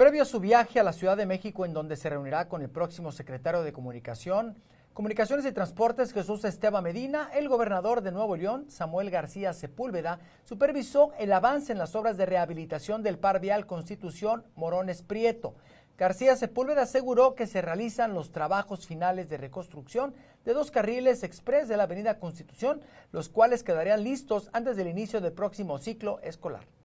Previo a su viaje a la Ciudad de México, en donde se reunirá con el próximo secretario de Comunicación, Comunicaciones y Transportes Jesús Esteba Medina, el gobernador de Nuevo León, Samuel García Sepúlveda, supervisó el avance en las obras de rehabilitación del par vial Constitución Morones Prieto. García Sepúlveda aseguró que se realizan los trabajos finales de reconstrucción de dos carriles express de la Avenida Constitución, los cuales quedarían listos antes del inicio del próximo ciclo escolar.